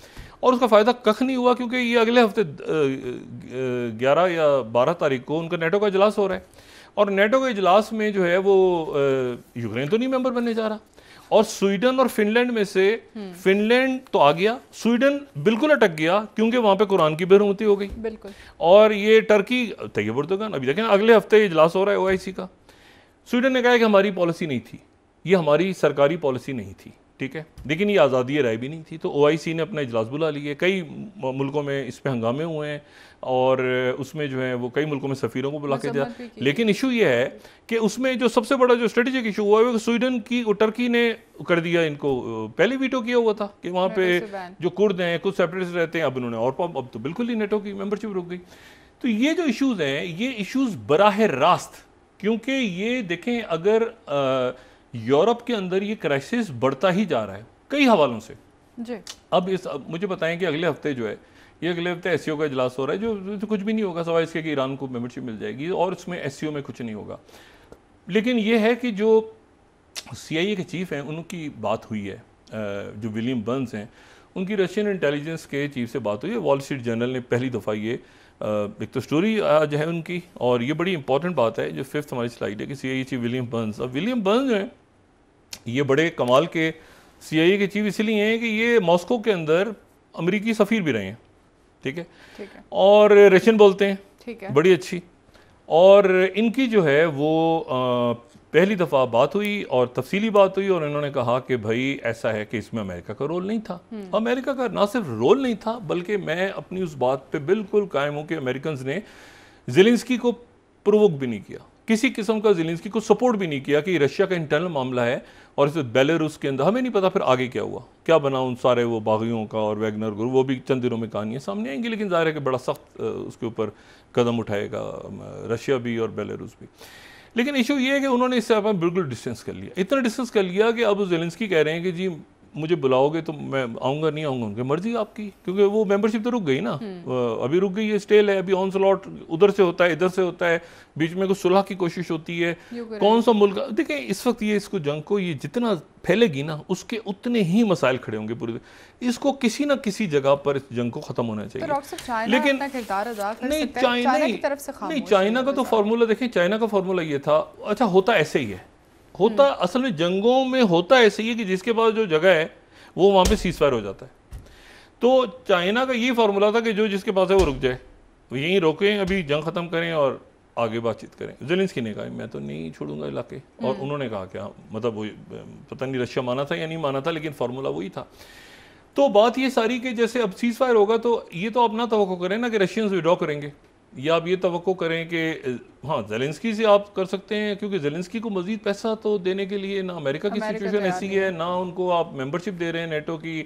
और उसका फ़ायदा कख नहीं हुआ क्योंकि ये अगले हफ्ते ग्यारह या बारह तारीख को उनका नेटो का इजलास हो रहा है और नेटो के इजलास में जो है वो यूक्रेन तो नहीं मेम्बर बनने जा रहा और स्वीडन और फिनलैंड में से हम्म। फिनलैंड तो आ गया स्वीडन बिल्कुल अटक गया क्योंकि वहां पे कुरान की बेरोमती हो गई बिल्कुल और ये टर्की तैयब अभी देखें अगले हफ्ते इजलास हो रहा है ओ का स्वीडन ने कहा कि हमारी पॉलिसी नहीं थी ये हमारी सरकारी पॉलिसी नहीं थी ठीक है लेकिन ये आज़ादी राय भी नहीं थी तो ओआईसी ने अपना इजलास बुला लिया कई मुल्कों में इस पर हंगामे हुए हैं और उसमें जो है वो कई मुल्कों में सफ़ीरों को बुला के दिया लेकिन इशू ये है कि उसमें जो सबसे बड़ा जो स्ट्रेटेजिक इशू हुआ है वो स्वीडन की टर्की ने कर दिया इनको पहले वीटो किया हुआ था कि वहाँ पे जो कुर्द हैं कुछ सेपरेट रहते हैं अब उन्होंने और अब तो बिल्कुल ही नेटो की मेम्बरशिप रुक गई तो ये जो इशूज़ हैं ये इशूज़ बराह रास्त क्योंकि ये देखें अगर आ, यूरोप के अंदर ये क्राइसिस बढ़ता ही जा रहा है कई हवालों से जी अब इस अब मुझे बताएं कि अगले हफ्ते जो है ये अगले हफ्ते एस e का इजलास हो रहा है जो तो कुछ भी नहीं होगा सवाई इसके कि ईरान को मेम्बरशिप मिल जाएगी और उसमें एस e में कुछ नहीं होगा लेकिन ये है कि जो सी के चीफ हैं उनकी बात हुई है जो विलियम बर्नस हैं उनकी रशियन इंटेलिजेंस के चीफ से बात हुई है वॉल स्ट्रीट जर्नल ने पहली दफ़ा ये एक तो स्टोरी आज है उनकी और ये बड़ी इंपॉर्टेंट बात है जो फिफ्थ हमारी स्लाइड है कि सी चीफ विलियम बर्नस अब विलियम बर्नस जो है ये बड़े कमाल के सीआईए के चीफ इसलिए हैं कि ये मॉस्को के अंदर अमरीकी सफ़ीर भी रहे हैं ठीक है ठीक है और रशियन बोलते हैं ठीक है बड़ी अच्छी और इनकी जो है वो आ, पहली दफ़ा बात हुई और तफसीली बात हुई और इन्होंने कहा कि भाई ऐसा है कि इसमें अमेरिका का रोल नहीं था हम्म। अमेरिका का ना सिर्फ रोल नहीं था बल्कि मैं अपनी उस बात पे बिल्कुल कायम हूँ कि अमेरिकन ने जिलिंसकी को प्रोवोक भी नहीं किया किसी किस्म का जिलिंसकी को सपोर्ट भी नहीं किया कि रशिया का इंटरनल मामला है और इस बेलारूस के अंदर हमें नहीं पता फिर आगे क्या हुआ क्या बना उन सारे वो बागियों का और वैगनर गुरु वो भी चंद दिनों में कहानियाँ सामने आएंगी लेकिन ज़ाहिर है कि बड़ा सख्त उसके ऊपर कदम उठाएगा रशिया भी और बेलारूस भी लेकिन इशू ये है कि उन्होंने इससे अपना बिल्कुल डिस्टेंस कर लिया इतना डिस्टेंस कर लिया कि अब जेलेंसकी कह रहे हैं कि जी मुझे बुलाओगे तो मैं आऊंगा नहीं आऊंगा उनकी मर्जी आपकी क्योंकि वो मेंबरशिप तो रुक गई ना हम्म। अभी रुक गई है स्टेल है अभी ऑन स्लॉट उधर से होता है इधर से होता है बीच में कुछ सुलह की कोशिश होती है कौन सा मुल्क देखिए इस वक्त ये इसको जंग को ये जितना फैलेगी ना उसके उतने ही मसाइल खड़े होंगे पूरे इसको किसी ना किसी जगह पर इस जंग को ख़त्म होना चाहिए तो लेकिन नहीं चाइना नहीं चाइना का तो फार्मूला देखें चाइना का फार्मूला ये था अच्छा होता ऐसे ही है होता हम्म। असल में जंगों में होता ऐसे ही है कि जिसके पास जो जगह है वो वहाँ पे सीज फायर हो जाता है तो चाइना का ये फार्मूला था कि जो जिसके पास है वो रुक जाए वो यहीं रोकें अभी जंग ख़त्म करें और आगे बातचीत करें जेलेंस्की ने कहा मैं तो नहीं छोड़ूंगा इलाके और हम्म। उन्होंने कहा कि हाँ, मतलब वो पता नहीं रशिया माना था या नहीं माना था लेकिन फार्मूला वही था तो बात ये सारी कि जैसे अब सीज़ फायर होगा तो ये तो आप ना तो करें ना कि रशियंस विड्रॉ करेंगे या आप ये तो करें कि हाँ जेलेंसकी से आप कर सकते हैं क्योंकि जेलेंसकी को मजीद पैसा तो देने के लिए ना अमेरिका की सिचुएशन ऐसी है ना उनको आप मेंबरशिप दे रहे हैं नेटो की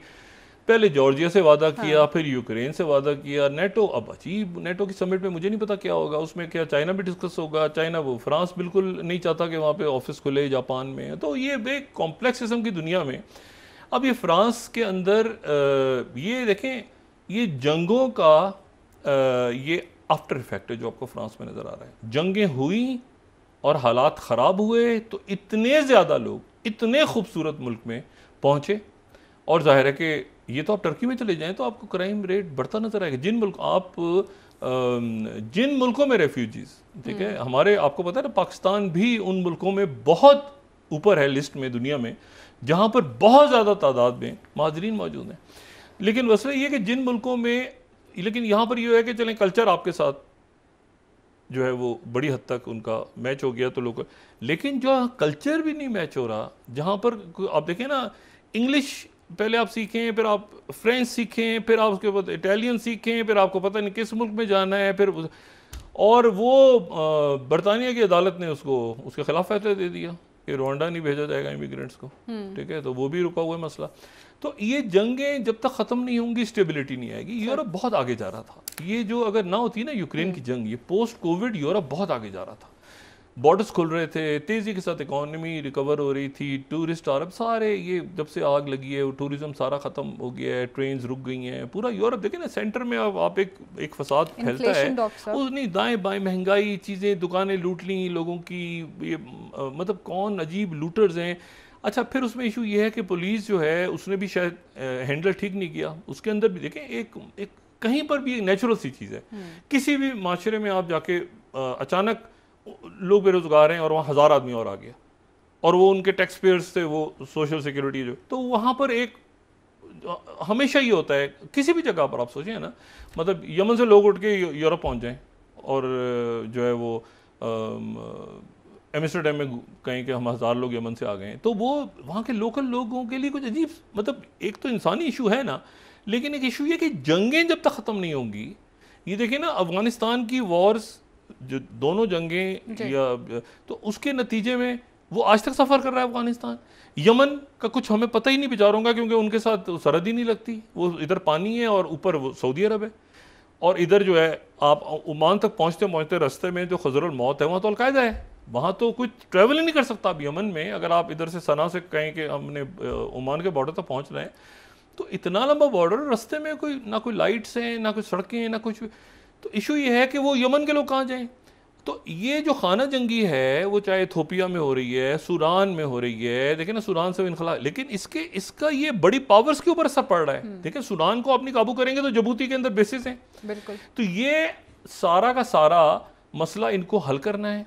पहले जॉर्जिया से वादा किया हाँ। फिर यूक्रेन से वादा किया नेटो अब अजीब नेटो की समिट में मुझे नहीं पता क्या होगा उसमें क्या चाइना भी डिस्कस होगा चाइना वो फ्रांस बिल्कुल नहीं चाहता कि वहाँ पे ऑफिस खुले जापान में तो ये एक कॉम्प्लेक्स किस्म की दुनिया में अब ये फ्रांस के अंदर ये देखें ये जंगों का ये आफ्टर इफेक्ट है जो आपको फ्रांस में नज़र आ रहा है जंगें हुई और हालात ख़राब हुए तो इतने ज़्यादा लोग इतने खूबसूरत मुल्क में पहुँचे और जाहिर है कि ये तो आप टर्की में चले जाएँ तो आपको क्राइम रेट बढ़ता नज़र आएगा जिन मुल्क आप जिन मुल्कों में रेफ्यूजीज ठीक है हम्म। हमारे आपको पता है ना पाकिस्तान भी उन मुल्कों में बहुत ऊपर है लिस्ट में दुनिया में जहाँ पर बहुत ज़्यादा तादाद में माजरीन मौजूद हैं लेकिन मसला ये कि जिन मुल्कों में लेकिन यहाँ पर यह है कि चलें कल्चर आपके साथ जो है वो बड़ी हद तक उनका मैच हो गया तो लोग लेकिन जो कल्चर भी नहीं मैच हो रहा जहाँ पर आप देखें ना इंग्लिश पहले आप सीखें फिर आप फ्रेंच सीखें फिर आप उसके बाद इटालियन सीखें फिर आपको पता नहीं किस मुल्क में जाना है फिर और वो बरतानिया की अदालत ने उसको उसके खिलाफ फैसला दे दिया कि रोंडा नहीं भेजा जाएगा इमिग्रेंट्स को हम्म। ठीक है तो वो भी रुका हुआ है मसला तो ये जंगें जब तक ख़त्म नहीं होंगी स्टेबिलिटी नहीं आएगी यूरोप बहुत आगे जा रहा था ये जो अगर ना होती ना यूक्रेन की hmm. जंग ये पोस्ट कोविड यूरोप बहुत आगे जा रहा था बॉर्डर्स खुल रहे थे तेज़ी के साथ इकोनॉमी रिकवर हो रही थी टूरिस्ट अरब सारे ये जब से आग लगी है टूरिज्म सारा ख़त्म हो गया है ट्रेन रुक गई हैं पूरा यूरोप देखिए ना सेंटर में अब आप एक एक फसाद फैलता है उतनी दाएं बाएं महंगाई चीज़ें दुकानें लूट ली लोगों की ये मतलब कौन अजीब लूटर्स हैं अच्छा फिर उसमें इशू ये है कि पुलिस जो है उसने भी शायद हैंडल ठीक नहीं किया उसके अंदर भी देखें एक एक कहीं पर भी एक नेचुरल सी चीज़ है हम्म। किसी भी माशरे में आप जाके आ, अचानक लोग बेरोज़गार हैं और वहाँ हज़ार आदमी और आ गया और वो उनके टैक्स पेयर्स थे वो सोशल सिक्योरिटी जो तो वहाँ पर एक हमेशा ही होता है किसी भी जगह पर आप सोचें ना मतलब यमन से लोग उठ के यूरोप पहुँच जाएँ और जो है वो आ, एमस्टरडेम में कहें कि हम हज़ार लोग यमन से आ गए तो वो वहाँ के लोकल लोगों के लिए कुछ अजीब मतलब एक तो इंसानी इशू है ना लेकिन एक इशू ये कि जंगें जब तक ख़त्म नहीं होंगी ये देखिए ना अफ़गानिस्तान की वॉर्स जो दोनों जंगें या तो उसके नतीजे में वो आज तक सफ़र कर रहा है अफगानिस्तान यमन का कुछ हमें पता ही नहीं बेचारों का क्योंकि उनके साथ सरहद ही नहीं लगती वो इधर पानी है और ऊपर वो सऊदी अरब है और इधर जो है आप ओमान तक पहुँचते पहुँचते रास्ते में जो खजर मौत है वहाँ तो अलकायदा है वहाँ तो कोई ट्रैवल ही नहीं कर सकता अब यमन में अगर आप इधर से सना से कहें कि हमने ओमान के बॉर्डर तक पहुँच रहे हैं तो इतना लंबा बॉर्डर रास्ते में कोई ना कोई लाइट्स हैं ना कोई सड़कें हैं ना कुछ तो इशू ये है कि वो यमन के लोग कहाँ जाएँ तो ये जो खाना जंगी है वो चाहे थोपिया में हो रही है सूरान में हो रही है देखिए ना सूरान से इनखला लेकिन इसके इसका ये बड़ी पावर्स के ऊपर असर पड़ रहा है हम्म। देखिए सूरान को अपनी काबू करेंगे तो जबूती के अंदर बेसिस हैं बिल्कुल तो ये सारा का सारा मसला इनको हल करना है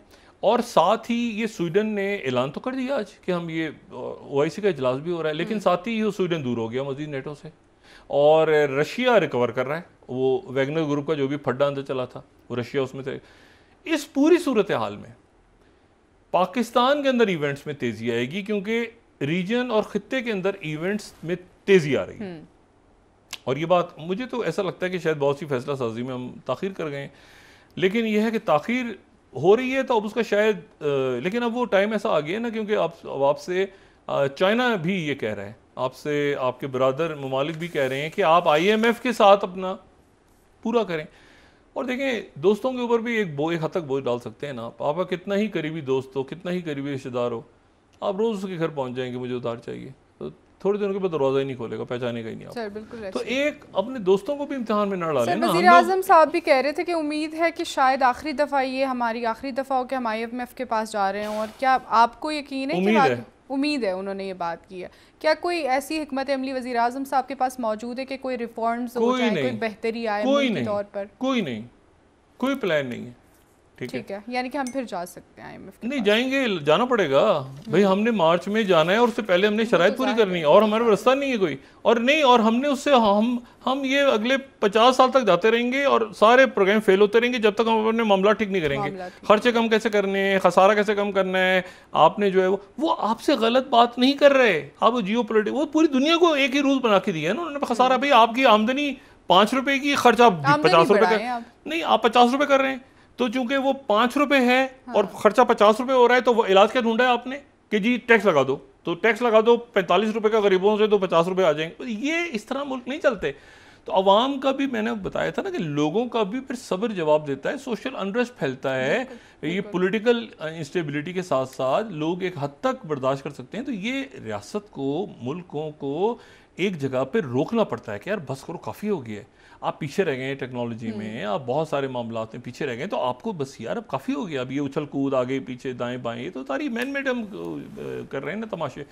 और साथ ही ये स्वीडन ने ऐलान तो कर दिया आज कि हम ये ओ का इजलास भी हो रहा है लेकिन हम्म। साथ ही ये स्वीडन दूर हो गया मजीद नेटो से और रशिया रिकवर कर रहा है वो वैगनर ग्रुप का जो भी फड्डा अंदर चला था वो रशिया उसमें थे इस पूरी सूरत हाल में पाकिस्तान के अंदर इवेंट्स में तेज़ी आएगी क्योंकि रीजन और ख़त्े के अंदर इवेंट्स में तेज़ी आ रही है हम्म। और ये बात मुझे तो ऐसा लगता है कि शायद बहुत सी फैसला साजी में हम ताखिर कर गए लेकिन यह है कि ताखिर हो रही है तो अब उसका शायद आ, लेकिन अब वो टाइम ऐसा आ गया है ना क्योंकि आप आपसे चाइना भी ये कह रहा है आपसे आपके बरदर ममालिक भी कह रहे हैं कि आप आईएमएफ के साथ अपना पूरा करें और देखें दोस्तों के ऊपर भी एक बो एक हद तक बोझ डाल सकते हैं ना आप आपका कितना ही करीबी दोस्त हो कितना ही करीबी रिश्तेदार हो आप रोज़ उसके घर पहुँच जाएंगे मुझे उधार चाहिए तो थोड़ी दिनों के बाद दरवाजा ही नहीं खोलेगा पहचानेगा ही नहीं सर, बिल्कुल तो एक अपने दोस्तों को भी इम्तहान में ना डाले वजी अजम साहब भी कह रहे थे कि उम्मीद है कि शायद आखिरी दफ़ा ये हमारी आखिरी दफ़ा हो कि हम आई एम एफ के पास जा रहे हों और क्या आपको यकीन है उम्मीद है उम्मीद है उन्होंने ये बात की है क्या कोई ऐसी हमत अमली वजी अजम साहब के पास मौजूद है कि कोई रिफॉर्म्स हो जाए कोई बेहतरी आए तौर पर कोई नहीं कोई प्लान नहीं है ठीक है, है। यानी कि हम फिर जा सकते हैं आईएमएफ नहीं जाएंगे जाना पड़ेगा भाई हम्म। हमने मार्च में जाना है और उससे पहले हमने तो शराय पूरी करनी है और हमारा रास्ता नहीं है कोई और नहीं और हमने उससे हम हम ये अगले पचास साल तक जाते रहेंगे और सारे प्रोग्राम फेल होते रहेंगे जब तक हम अपने मामला ठीक नहीं करेंगे खर्चे कम कैसे करने हैं खसारा कैसे कम करना है आपने जो है वो वो आपसे गलत बात नहीं कर रहे आप जियो पोलिटिक वो पूरी दुनिया को एक ही रूल बना के दिया है ना उन्होंने खसारा हम्म। भाई आपकी आमदनी पाँच रुपए की खर्चा पचास रुपए का नहीं आप पचास रुपए कर रहे हैं तो चूंकि वो पांच रुपए है हाँ। और खर्चा पचास रुपए हो रहा है तो वो इलाज क्या ढूंढा है आपने कि जी टैक्स लगा दो तो टैक्स लगा दो पैंतालीस रुपए का गरीबों से तो पचास रुपए आ जाएंगे तो ये इस तरह मुल्क नहीं चलते तो आवाम का भी मैंने बताया था ना कि लोगों का भी फिर सब्र जवाब देता है सोशल अनरेस्ट फैलता है ये पॉलिटिकल इंस्टेबिलिटी के साथ साथ लोग एक हद तक बर्दाश्त कर सकते हैं तो ये रियासत को मुल्कों को एक जगह पर रोकना पड़ता है कि यार बस करो काफ़ी हो गया है आप पीछे रह गए हैं टेक्नोलॉजी हम्म। में आप बहुत सारे मामला में पीछे रह गए तो आपको बस यार अब काफ़ी हो गया अब ये उछल कूद आगे पीछे दाएं बाएं तो सारी मैन मेड हम कर रहे हैं ना तमाशे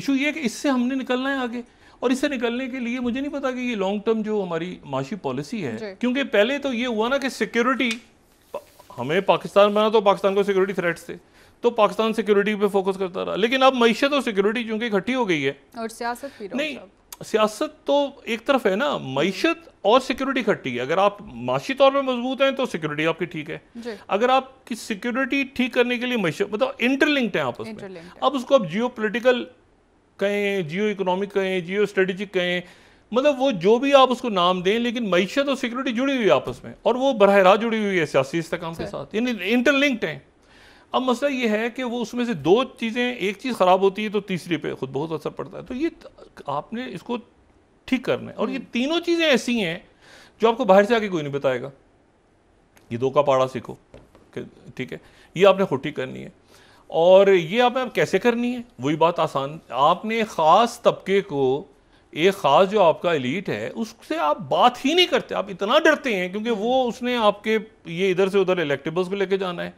इशू ये है कि इससे हमने निकलना है आगे और इससे निकलने के लिए मुझे नहीं पता कि ये लॉन्ग टर्म जो हमारी माशी पॉलिसी है क्योंकि पहले तो ये हुआ ना कि सिक्योरिटी हमें पाकिस्तान बना तो पाकिस्तान को सिक्योरिटी थ्रेट्स थे तो पाकिस्तान सिक्योरिटी पे फोकस करता रहा लेकिन अब मीशत और सिक्योरिटी चूंकि इकट्ठी हो गई है और सियासत भी नहीं सियासत तो एक तरफ है ना मीशत और सिक्योरिटी इकट्ठी है अगर आप माशी तौर पर मजबूत हैं तो सिक्योरिटी आपकी ठीक है अगर आपकी सिक्योरिटी ठीक करने के लिए मीशत मतलब इंटरलिंक्ड है आपस में अब उसको आप जियो पोलिटिकल कहें जियो इकोनॉमिक कहें जियो स्ट्रेटेजिक कहें मतलब वो जो भी आप उसको नाम दें लेकिन मीशत और सिक्योरिटी जुड़ी हुई है आपस में और वो बरह रात जुड़ी हुई है सियासी इस्तेकाम के साथ यानी इंटरलिंक्ड हैं अब मसला ये है कि वो उसमें से दो चीज़ें एक चीज़ ख़राब होती है तो तीसरी पे खुद बहुत असर पड़ता है तो ये आपने इसको ठीक करना है और ये हम्म। तीनों चीज़ें ऐसी हैं जो आपको बाहर से आके कोई नहीं बताएगा ये दो का पाड़ा सीखो ठीक है ये आपने खुद ठीक करनी है और ये आपने आप कैसे करनी है वही बात आसान आपने ख़ास तबके को एक ख़ास जो आपका एलिट है उससे आप बात ही नहीं करते आप इतना डरते हैं क्योंकि हम्म। वो उसने आपके ये इधर से उधर इलेक्टेबल्स को लेके जाना है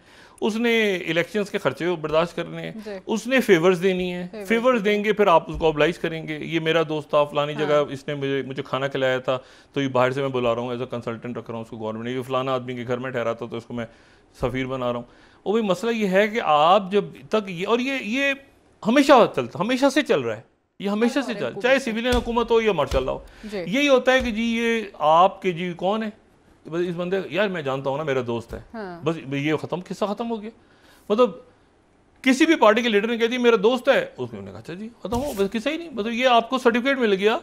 उसने इलेक्शंस के खर्चे बर्दाश्त करने हैं उसने फेवर्स देनी है फेवर्स, फेवर्स देंगे फिर आप उसको ऑबलाइज करेंगे ये मेरा दोस्त था फलानी हाँ। जगह इसने मुझे मुझे खाना खिलाया था तो ये बाहर से मैं बुला रहा हूँ एज अ कंसल्टेंट रख रहा हूँ उसको गवर्नमेंट ये फलाना आदमी के घर में ठहरा था तो उसको मैं सफ़ीर बना रहा हूँ वो भाई मसला ये है कि आप जब तक ये और ये ये हमेशा चलता हमेशा से चल रहा है ये हमेशा से चल चाहे सिविलियन हुकूमत हो या मार्शल हो यही होता है कि जी ये आपके जी कौन है बस इस बंदे यार मैं जानता हूँ ना मेरा दोस्त है हाँ। बस ये खत्म किस्सा खत्म हो गया मतलब किसी भी पार्टी के लीडर ने कह दिया मेरा दोस्त है उसने कहा अच्छा जी खत्म हो बस किसा ही नहीं मतलब ये आपको सर्टिफिकेट मिल गया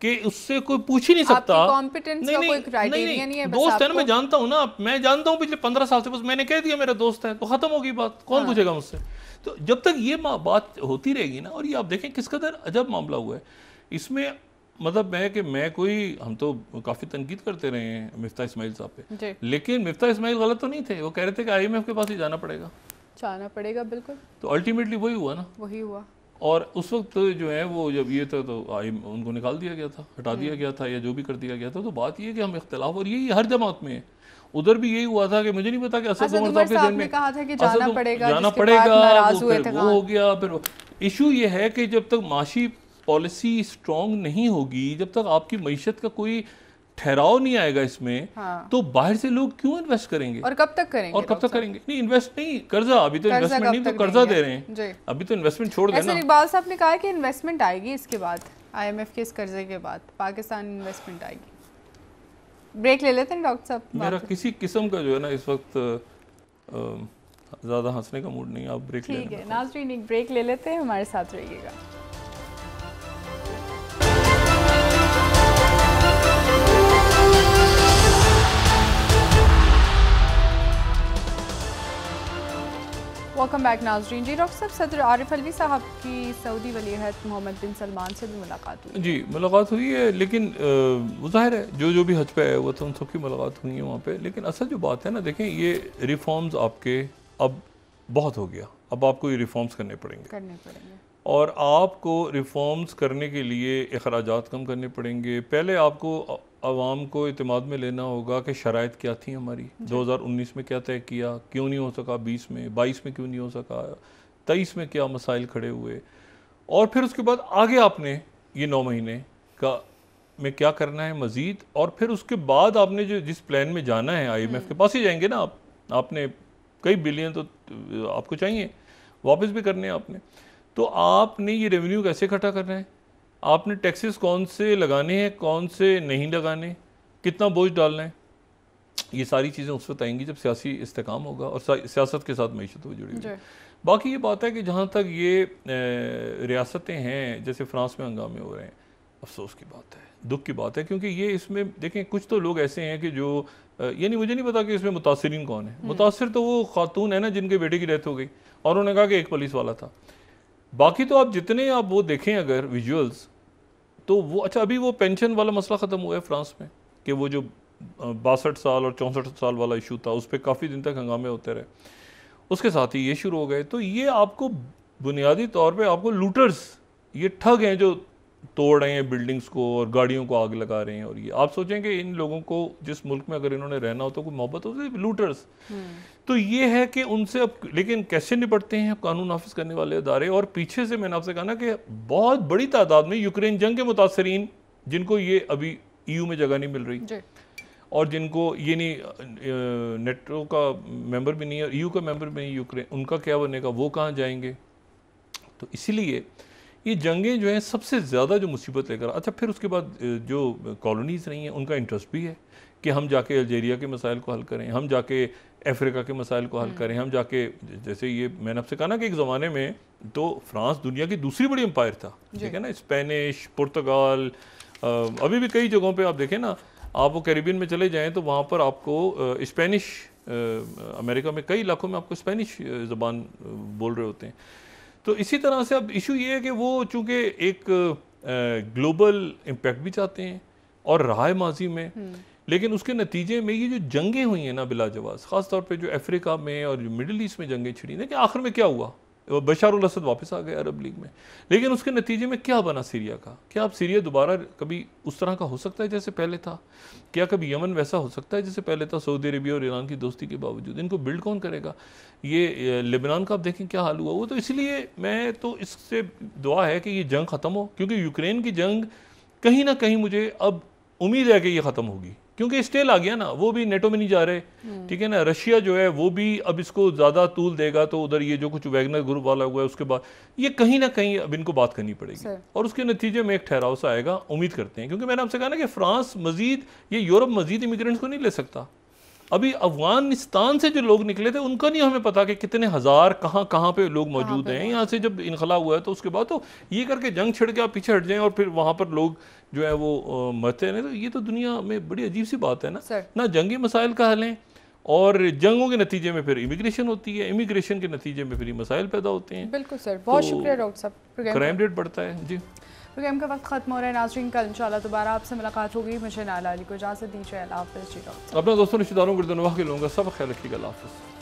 कि उससे कोई पूछ ही नहीं सकता नहीं नहीं, नहीं, नहीं, नहीं, नहीं है दोस्त है ना मैं जानता हूँ ना मैं जानता हूँ पिछले पंद्रह साल से बस मैंने कह दिया मेरा दोस्त है तो खत्म होगी बात कौन हाँ। पूछेगा मुझसे तो जब तक ये बात होती रहेगी ना और ये आप देखें किस कदर अजब मामला हुआ है इसमें मतलब मैं कि मैं कोई हम तो काफ़ी तनकीद करते रहे हैं मिफ्ता इसमाइल साहब पे लेकिन मिफ्ता इसमाइल गलत तो नहीं थे वो कह रहे थे कि आईएमएफ के पास ही जाना पड़ेगा जाना पड़ेगा बिल्कुल तो अल्टीमेटली वही हुआ ना वही हुआ और उस वक्त तो जो है वो जब ये था तो आई उनको निकाल दिया गया था हटा दिया हम्म। गया था या जो भी कर दिया गया था तो बात ये कि हम इख्तलाफ और यही हर जमात में उधर भी यही हुआ था कि मुझे नहीं पता कि असद उमर साहब के दिन में कहा था कि जाना पड़ेगा जाना पड़ेगा वो हो गया फिर इशू ये है कि जब तक माशी पॉलिसी स्ट्रांग नहीं होगी जब तक आपकी मीशत का कोई ठहराव नहीं आएगा इसमें हाँ। तो बाहर से लोग क्यों इन्वेस्ट करेंगे और कब तक करेंगे और कब तक करेंगे नहीं इन्वेस्ट नहीं कर्जा अभी तो इन्वेस्टमेंट नहीं तो कर्जा दे रहे हैं अभी तो इन्वेस्टमेंट छोड़ देना इकबाल साहब ने कहा कि इन्वेस्टमेंट आएगी इसके बाद आईएमएफ के इस कर्जे के बाद पाकिस्तान इन्वेस्टमेंट आएगी ब्रेक ले लेते हैं डॉक्टर साहब मेरा किसी किस्म का जो है ना इस वक्त ज़्यादा हंसने का मूड नहीं आप ब्रेक ठीक है नाजरीन एक ब्रेक ले लेते हैं हमारे साथ रहिएगा वेलकम बैक नाजरीन जी डॉक्टर साहब सदर आरिफ अलवी साहब की सऊदी वलीहत मोहम्मद बिन सलमान से भी मुलाकात हुई जी मुलाकात हुई है लेकिन वो जाहिर है जो जो भी हज पे आया हुआ था उन सबकी मुलाकात हुई है वहाँ पे लेकिन असल जो बात है ना देखें ये रिफॉर्म्स आपके अब बहुत हो गया अब आपको ये रिफॉर्म्स करने पड़ेंगे करने पड़ेंगे और आपको रिफॉर्म्स करने के लिए अखराज कम करने पड़ेंगे पहले आपको आवाम को अतमाद में लेना होगा कि शराइ क्या थी हमारी दो हज़ार उन्नीस में क्या तय किया क्यों नहीं हो सका बीस में बाईस में क्यों नहीं हो सका तेईस में क्या मसाइल खड़े हुए और फिर उसके बाद आगे आपने ये नौ महीने का में क्या करना है मज़ीद और फिर उसके बाद आपने जो जिस प्लान में जाना है आई एम एफ हम्म। के पास ही जाएंगे ना आप आपने कई बिलियन तो आपको चाहिए वापस भी करने हैं आपने तो आपने ये रेवेन्यू कैसे इकट्ठा करना है आपने टैक्सेस कौन से लगाने हैं कौन से नहीं लगाने कितना बोझ डालना है ये सारी चीज़ें उस वक्त आएंगी जब सियासी इस्तेकाम होगा और सियासत के साथ मीशत हो जुड़ी बाकी ये बात है कि जहाँ तक ये रियासतें हैं जैसे फ्रांस में हंगामे हो रहे हैं अफसोस की बात है दुख की बात है क्योंकि ये इसमें देखें कुछ तो लोग ऐसे हैं कि जो यानी मुझे नहीं पता कि इसमें मुतासरीन कौन है हम्म। मुतासर तो वो खातून है ना जिनके बेटे की डेथ हो गई और उन्होंने कहा कि एक पुलिस वाला था बाकी तो आप जितने आप वो देखें अगर विजुअल्स तो वो अच्छा अभी वो पेंशन वाला मसला ख़त्म हुआ है फ्रांस में कि वो जो बासठ साल और चौंसठ साल वाला इशू था उस पर काफ़ी दिन तक हंगामे होते रहे उसके साथ ही ये शुरू हो गए तो ये आपको बुनियादी तौर पे आपको लूटर्स ये ठग हैं जो तोड़ रहे हैं बिल्डिंग्स को और गाड़ियों को आग लगा रहे हैं और ये आप सोचें कि इन लोगों को जिस मुल्क में अगर इन्होंने रहना हो तो कोई मोहब्बत होती तो लूटर्स हम्म। तो ये है कि उनसे अब लेकिन कैसे निपटते हैं अब कानून नाफिज करने वाले अदारे और पीछे से मैंने आपसे कहा ना कि बहुत बड़ी तादाद में यूक्रेन जंग के मुतासरीन जिनको ये अभी ईयू e में जगह नहीं मिल रही और जिनको ये नहीं नेटो का मेम्बर भी नहीं है ईयू e का मेम्बर भी नहीं यूक्रेन उनका क्या बनेगा वो कहाँ जाएंगे तो इसीलिए ये जंगें जो हैं सबसे ज़्यादा जो मुसीबत लेकर अच्छा फिर उसके बाद जो कॉलोनीज़ रही हैं उनका इंटरेस्ट भी है कि हम जाके अल्जेरिया के मसाइल को हल करें हम जाके अफ्रीका के मसाइल को हल हम्म। करें हम जाके जैसे ये मैंने आपसे कहा ना कि एक ज़माने में तो फ्रांस दुनिया की दूसरी बड़ी एम्पायर था ठीक है ना स्पेनिश पुर्तगाल अभी भी कई जगहों पर आप देखें ना आप वो कैरिबियन में चले जाएँ तो वहाँ पर आपको स्पेनिश अमेरिका में कई इलाकों में आपको स्पेनिश ज़बान बोल रहे होते हैं तो इसी तरह से अब इशू ये है कि वो चूंकि एक ग्लोबल इम्पेक्ट भी चाहते हैं और रहा है माजी में हम्म। लेकिन उसके नतीजे में ये जो जंगें हुई हैं ना बिलाजवाज खासतौर पर पे जो अफ्रीका में और जो मिडल ईस्ट में जंगें छिड़ी ना कि आखिर में क्या हुआ बशार असद वापस आ गए अरब लीग में लेकिन उसके नतीजे में क्या बना सीरिया का क्या अब सीरिया दोबारा कभी उस तरह का हो सकता है जैसे पहले था क्या कभी यमन वैसा हो सकता है जैसे पहले था सऊदी अरबिया और ईरान की दोस्ती के बावजूद इनको बिल्ड कौन करेगा ये लेबनान का आप देखें क्या हाल हुआ वो तो इसलिए मैं तो इससे दुआ है कि ये जंग ख़त्म हो क्योंकि यूक्रेन की जंग कहीं ना कहीं मुझे अब उम्मीद है कि ये ख़त्म होगी क्योंकि स्टेल आ गया ना वो भी नेटो में नहीं जा रहे हम्म। ठीक है ना रशिया जो है वो भी अब इसको ज़्यादा तूल देगा तो उधर ये जो कुछ वैगनर ग्रुप वाला हुआ है उसके बाद ये कहीं ना कहीं अब इनको बात करनी पड़ेगी और उसके नतीजे में एक ठहराव सा आएगा उम्मीद करते हैं क्योंकि मैंने आपसे कहा ना कि फ्रांस मजीद ये यूरोप मजीद इमिग्रेंट्स को नहीं ले सकता अभी अफगानिस्तान से जो लोग निकले थे उनका नहीं हमें पता कि कितने हज़ार कहाँ कहाँ पे लोग मौजूद हैं यहाँ से जब इनखला हुआ है तो उसके बाद तो ये करके जंग छिड़ के आप पीछे हट जाएं और फिर वहाँ पर लोग जो है वो मरते रहे तो ये तो दुनिया में बड़ी अजीब सी बात है ना Sir. ना जंगी मसाइल का हल है और जंगों के नतीजे में फिर इमिग्रेशन होती है इमिग्रेशन के नतीजे में फिर मसाइल पैदा होते हैं बिल्कुल सर बहुत तो शुक्रिया डॉक्टर साहब क्राइम रेट बढ़ता है जी प्रोग्राम का वक्त खत्म हो रहा है नाजरीन कल इंशाल्लाह दोबारा आपसे मुलाकात होगी मुझे नाला अली को इजाज़त दीजिए अल्लाह हाफ़ जी डॉक्टर अपना दोस्तों रिश्तेदारों गुरदनवा के लोगों का सब ख्याल रखिएगा अल्लाह हाफ़